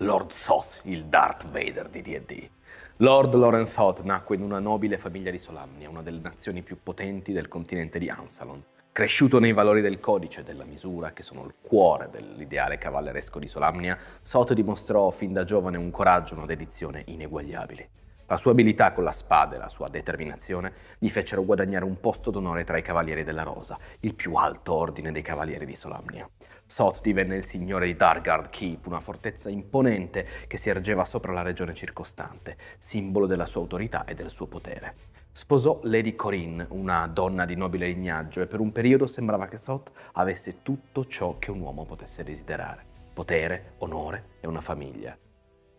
Lord Soth, il Darth Vader di D&D. Lord Lawrence Soth nacque in una nobile famiglia di Solamnia, una delle nazioni più potenti del continente di Ansalon. Cresciuto nei valori del codice e della misura, che sono il cuore dell'ideale cavalleresco di Solamnia, Soth dimostrò fin da giovane un coraggio e una dedizione ineguagliabili. La sua abilità con la spada e la sua determinazione gli fecero guadagnare un posto d'onore tra i Cavalieri della Rosa, il più alto ordine dei Cavalieri di Solamnia. Soth divenne il signore di Dargard Keep, una fortezza imponente che si ergeva sopra la regione circostante, simbolo della sua autorità e del suo potere. Sposò Lady Corinne, una donna di nobile lignaggio, e per un periodo sembrava che Soth avesse tutto ciò che un uomo potesse desiderare: potere, onore e una famiglia.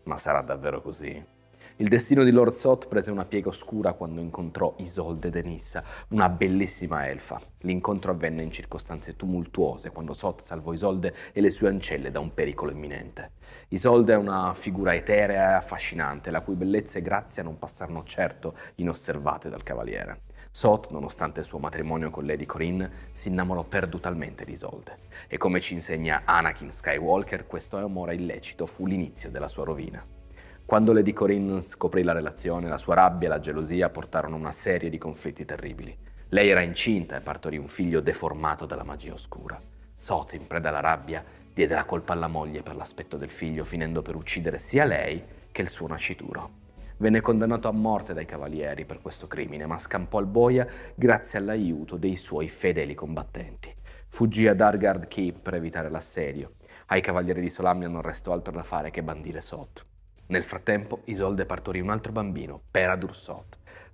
Ma sarà davvero così? Il destino di Lord Soth prese una piega oscura quando incontrò Isolde Denissa, una bellissima elfa. L'incontro avvenne in circostanze tumultuose, quando Soth salvò Isolde e le sue ancelle da un pericolo imminente. Isolde è una figura eterea e affascinante, la cui bellezza e grazia non passarono certo inosservate dal cavaliere. Soth, nonostante il suo matrimonio con Lady Corinne, si innamorò perdutamente di Isolde. E come ci insegna Anakin Skywalker, questo amore illecito fu l'inizio della sua rovina. Quando Lady Corinne scoprì la relazione, la sua rabbia e la gelosia portarono a una serie di conflitti terribili. Lei era incinta e partorì un figlio deformato dalla magia oscura. Soth, in preda alla rabbia, diede la colpa alla moglie per l'aspetto del figlio, finendo per uccidere sia lei che il suo nascituro. Venne condannato a morte dai cavalieri per questo crimine, ma scampò al boia grazie all'aiuto dei suoi fedeli combattenti. Fuggì ad Argard Keep per evitare l'assedio. Ai cavalieri di Solamnia non restò altro da fare che bandire Soth. Nel frattempo, Isolde partorì un altro bambino, Pera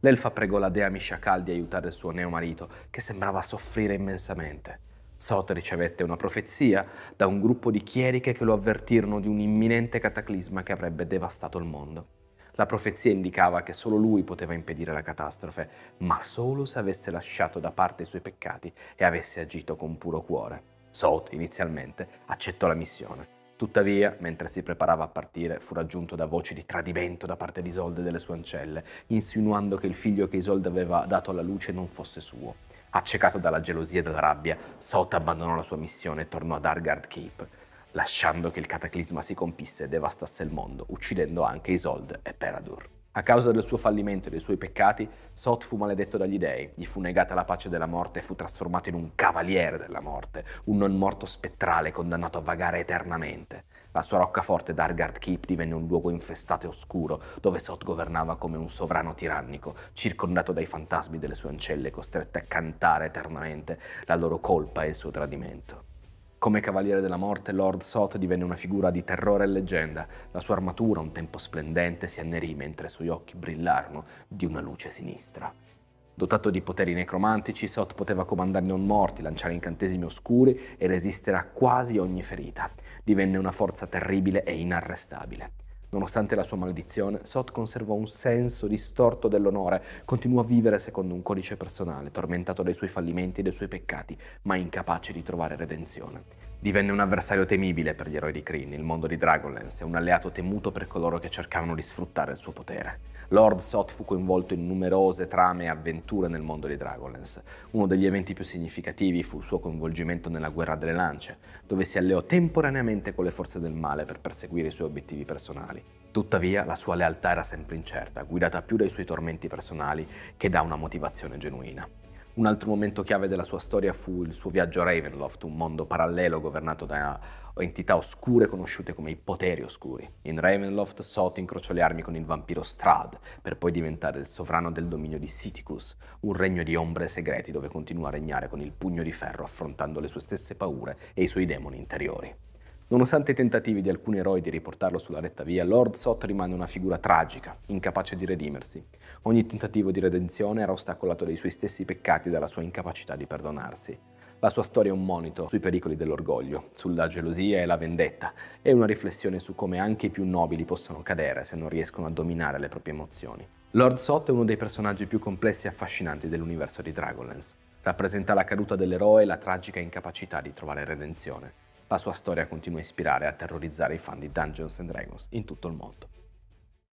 L'elfa pregò la dea Mishakal di aiutare il suo neomarito, che sembrava soffrire immensamente. Sot ricevette una profezia da un gruppo di chieriche che lo avvertirono di un imminente cataclisma che avrebbe devastato il mondo. La profezia indicava che solo lui poteva impedire la catastrofe, ma solo se avesse lasciato da parte i suoi peccati e avesse agito con puro cuore. Sot inizialmente accettò la missione, Tuttavia, mentre si preparava a partire, fu raggiunto da voci di tradimento da parte di Isolde e delle sue ancelle, insinuando che il figlio che Isolde aveva dato alla luce non fosse suo. Accecato dalla gelosia e dalla rabbia, Sota abbandonò la sua missione e tornò ad Argard Keep, lasciando che il cataclisma si compisse e devastasse il mondo, uccidendo anche Isolde e Peradur. A causa del suo fallimento e dei suoi peccati, Sot fu maledetto dagli dei, gli fu negata la pace della morte e fu trasformato in un cavaliere della morte, un non morto spettrale condannato a vagare eternamente. La sua roccaforte Dargard Keep divenne un luogo infestato e oscuro, dove Sot governava come un sovrano tirannico, circondato dai fantasmi delle sue ancelle, costrette a cantare eternamente la loro colpa e il suo tradimento. Come cavaliere della morte, Lord Soth divenne una figura di terrore e leggenda. La sua armatura, un tempo splendente, si annerì mentre i suoi occhi brillarono di una luce sinistra. Dotato di poteri necromantici, Soth poteva comandare non morti, lanciare incantesimi oscuri e resistere a quasi ogni ferita. Divenne una forza terribile e inarrestabile. Nonostante la sua maldizione, Sot conservò un senso distorto dell'onore, continuò a vivere secondo un codice personale, tormentato dai suoi fallimenti e dai suoi peccati, ma incapace di trovare redenzione divenne un avversario temibile per gli eroi di Kree il mondo di Dragonlance e un alleato temuto per coloro che cercavano di sfruttare il suo potere. Lord Soth fu coinvolto in numerose trame e avventure nel mondo di Dragonlance. Uno degli eventi più significativi fu il suo coinvolgimento nella Guerra delle Lance, dove si alleò temporaneamente con le forze del male per perseguire i suoi obiettivi personali. Tuttavia, la sua lealtà era sempre incerta, guidata più dai suoi tormenti personali che da una motivazione genuina. Un altro momento chiave della sua storia fu il suo viaggio a Ravenloft, un mondo parallelo governato da entità oscure conosciute come i poteri oscuri. In Ravenloft Soth incrociò le armi con il vampiro Strad, per poi diventare il sovrano del dominio di Siticus, un regno di ombre segreti dove continua a regnare con il pugno di ferro affrontando le sue stesse paure e i suoi demoni interiori. Nonostante i tentativi di alcuni eroi di riportarlo sulla retta via, Lord Sot rimane una figura tragica, incapace di redimersi. Ogni tentativo di redenzione era ostacolato dai suoi stessi peccati e dalla sua incapacità di perdonarsi. La sua storia è un monito sui pericoli dell'orgoglio, sulla gelosia e la vendetta, e una riflessione su come anche i più nobili possono cadere se non riescono a dominare le proprie emozioni. Lord Sot è uno dei personaggi più complessi e affascinanti dell'universo di Dragonlance. Rappresenta la caduta dell'eroe e la tragica incapacità di trovare redenzione la sua storia continua a ispirare e a terrorizzare i fan di Dungeons and Dragons in tutto il mondo.